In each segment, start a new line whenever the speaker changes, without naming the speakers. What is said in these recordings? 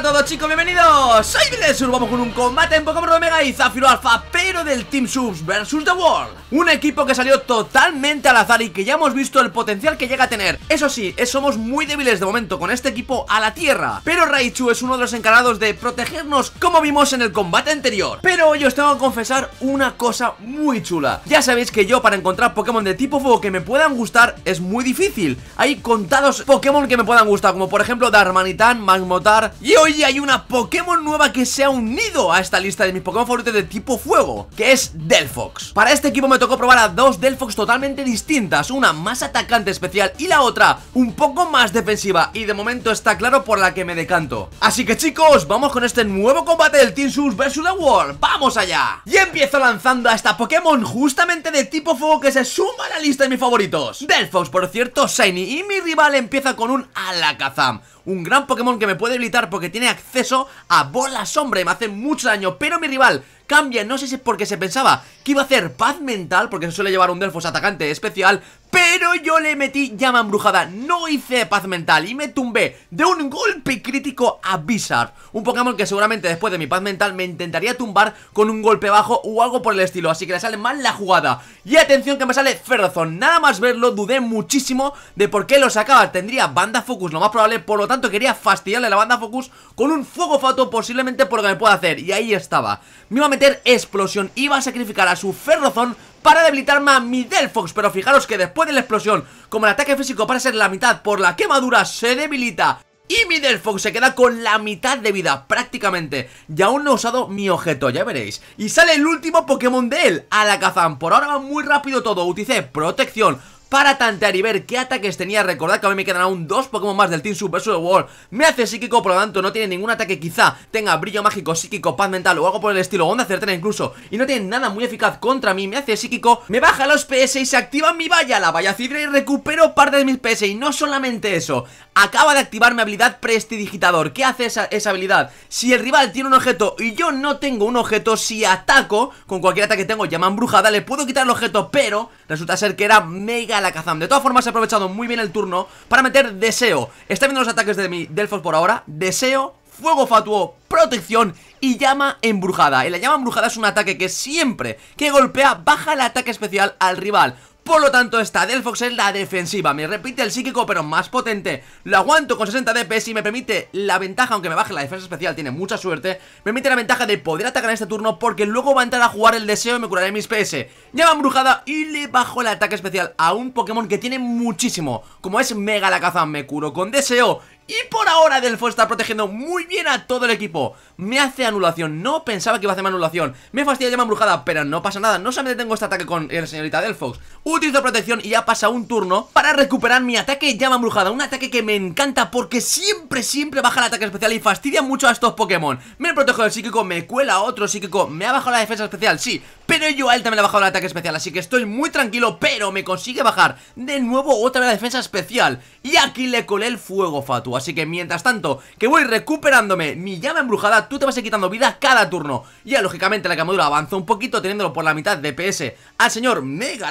Hola a todos chicos, bienvenidos Soy Vilesur, vamos con un combate en Pokémon Omega y Zafiro Alpha Pero del Team Subs vs The World Un equipo que salió totalmente al azar y que ya hemos visto el potencial que llega a tener Eso sí, eh, somos muy débiles de momento con este equipo a la tierra Pero Raichu es uno de los encargados de protegernos como vimos en el combate anterior Pero hoy os tengo que confesar una cosa muy chula Ya sabéis que yo para encontrar Pokémon de tipo fuego que me puedan gustar es muy difícil Hay contados Pokémon que me puedan gustar, como por ejemplo Darmanitan, Magmotar y hoy y hay una Pokémon nueva que se ha unido a esta lista de mis Pokémon favoritos de tipo fuego, que es Delphox. Para este equipo me tocó probar a dos Delphox totalmente distintas, una más atacante especial y la otra un poco más defensiva y de momento está claro por la que me decanto. Así que chicos, vamos con este nuevo combate del Team Sus vs The World, ¡vamos allá! Y empiezo lanzando a esta Pokémon justamente de tipo fuego que se suma a la lista de mis favoritos. Delphox, por cierto, Shiny y mi rival empieza con un Alakazam, un gran Pokémon que me puede habilitar porque tiene tiene acceso a bola sombra me hace mucho daño Pero mi rival cambia, no sé si es porque se pensaba que iba a hacer paz mental, porque se suele llevar un Delfos atacante especial, pero yo le metí llama embrujada, no hice paz mental y me tumbé de un golpe crítico a Bizarre Un Pokémon que seguramente después de mi paz mental me intentaría tumbar con un golpe bajo o algo por el estilo Así que le sale mal la jugada Y atención que me sale Ferrazón, nada más verlo dudé muchísimo de por qué lo sacaba Tendría banda focus lo más probable, por lo tanto quería fastidiarle la banda focus con un fuego fato posiblemente por lo que me pueda hacer Y ahí estaba, me iba meter explosión y va a sacrificar a su ferrozón para debilitarme a mi Delfox Pero fijaros que después de la explosión, como el ataque físico para ser la mitad por la quemadura se debilita y mi Delfox se queda con la mitad de vida prácticamente Y aún no he usado mi objeto, ya veréis Y sale el último Pokémon de él, a la Alakazam Por ahora va muy rápido todo, utilice protección para tantear y ver qué ataques tenía. Recordad que a mí me quedan aún dos Pokémon más del Team Super Super World. Me hace psíquico, por lo tanto no tiene ningún ataque quizá tenga brillo mágico, psíquico, paz mental o algo por el estilo, onda certera incluso. Y no tiene nada muy eficaz contra mí, me hace psíquico, me baja los PS y se activa mi valla, la valla cidra y recupero parte de mis PS. Y no solamente eso, acaba de activar mi habilidad prestidigitador ¿Qué hace esa, habilidad? Si el rival tiene un objeto y yo no tengo un objeto Si ataco, con cualquier ataque que tengo llama embrujada Le puedo quitar el objeto, pero resulta ser que era mega la cazam De todas formas he aprovechado muy bien el turno para meter deseo Está viendo los ataques de mi Delfos por ahora Deseo, fuego fatuo, protección y llama embrujada Y la llama embrujada es un ataque que siempre que golpea baja el ataque especial al rival por lo tanto, esta del es la defensiva Me repite el psíquico, pero más potente Lo aguanto con 60 DPS y me permite la ventaja Aunque me baje la defensa especial, tiene mucha suerte Me permite la ventaja de poder atacar en este turno Porque luego va a entrar a jugar el deseo y me curaré mis PS Llama embrujada y le bajo el ataque especial a un Pokémon que tiene muchísimo Como es Mega la caza, me curo con deseo y por ahora Delfo está protegiendo muy bien a todo el equipo Me hace anulación, no pensaba que iba a hacerme anulación Me fastidia llama embrujada, pero no pasa nada No solamente tengo este ataque con el señorita Delfox Utilizo protección y ya pasa un turno Para recuperar mi ataque llama embrujada Un ataque que me encanta porque siempre, siempre baja el ataque especial Y fastidia mucho a estos Pokémon Me protejo del psíquico, me cuela otro psíquico Me ha bajado la defensa especial, sí Pero yo a él también le ha bajado el ataque especial Así que estoy muy tranquilo, pero me consigue bajar De nuevo otra vez la defensa especial Y aquí le colé el fuego Fatua Así que mientras tanto que voy recuperándome mi llama embrujada Tú te vas a quitando vida cada turno Ya lógicamente la camadura avanza un poquito teniéndolo por la mitad de PS Al señor Mega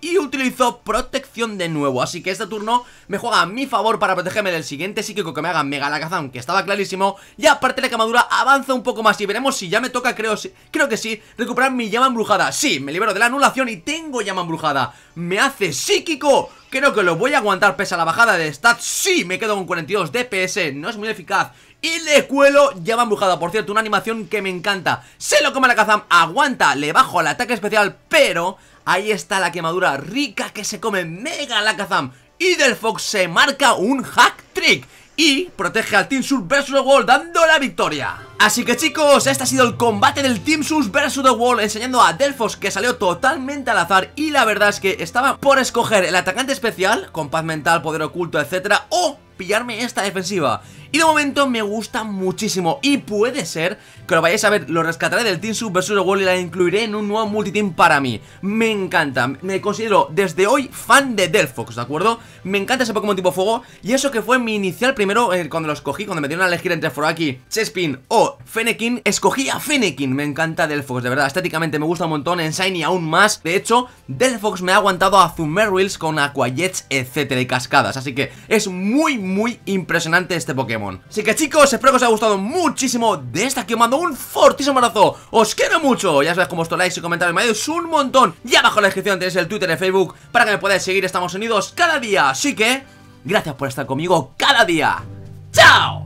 y utilizó protección de nuevo Así que este turno me juega a mi favor para protegerme del siguiente psíquico que me haga Mega Que estaba clarísimo Y aparte la camadura avanza un poco más Y veremos si ya me toca, creo, creo que sí, recuperar mi llama embrujada Sí, me libero de la anulación y tengo llama embrujada Me hace psíquico Creo que lo voy a aguantar pese a la bajada de stats Sí, me quedo con 42 DPS, no es muy eficaz y le cuelo va embrujado Por cierto, una animación que me encanta Se lo come la Kazam, aguanta, le bajo al ataque especial Pero ahí está la quemadura rica que se come mega la Kazam Y del Fox se marca un hack trick Y protege al Team Sur versus dando la victoria Así que chicos, este ha sido el combate del Team Sus vs The Wall Enseñando a Delfos que salió totalmente al azar Y la verdad es que estaba por escoger el atacante especial Con paz mental, poder oculto, etcétera O pillarme esta defensiva y de momento me gusta muchísimo Y puede ser que lo vayáis a ver Lo rescataré del Team Sub vs. Wall y la incluiré en un nuevo multiteam para mí Me encanta, me considero desde hoy fan de Delphos, ¿de acuerdo? Me encanta ese Pokémon tipo fuego Y eso que fue mi inicial primero eh, cuando los cogí Cuando me dieron a elegir entre Foraki, Chespin o Fennekin, escogí a Fennekin, me encanta Delfox, de verdad, estéticamente me gusta un montón, y aún más, de hecho, Delfox me ha aguantado a Zumerwills con Aquajets, etcétera, y cascadas, así que es muy, muy impresionante este Pokémon. Así que chicos, espero que os haya gustado muchísimo, de esta que os mando un fortísimo abrazo, os quiero mucho, ya sabéis cómo os likes y comentarios me ayudáis un montón, y abajo en la descripción tenéis el Twitter y Facebook para que me podáis seguir, estamos unidos cada día, así que, gracias por estar conmigo cada día, ¡chao!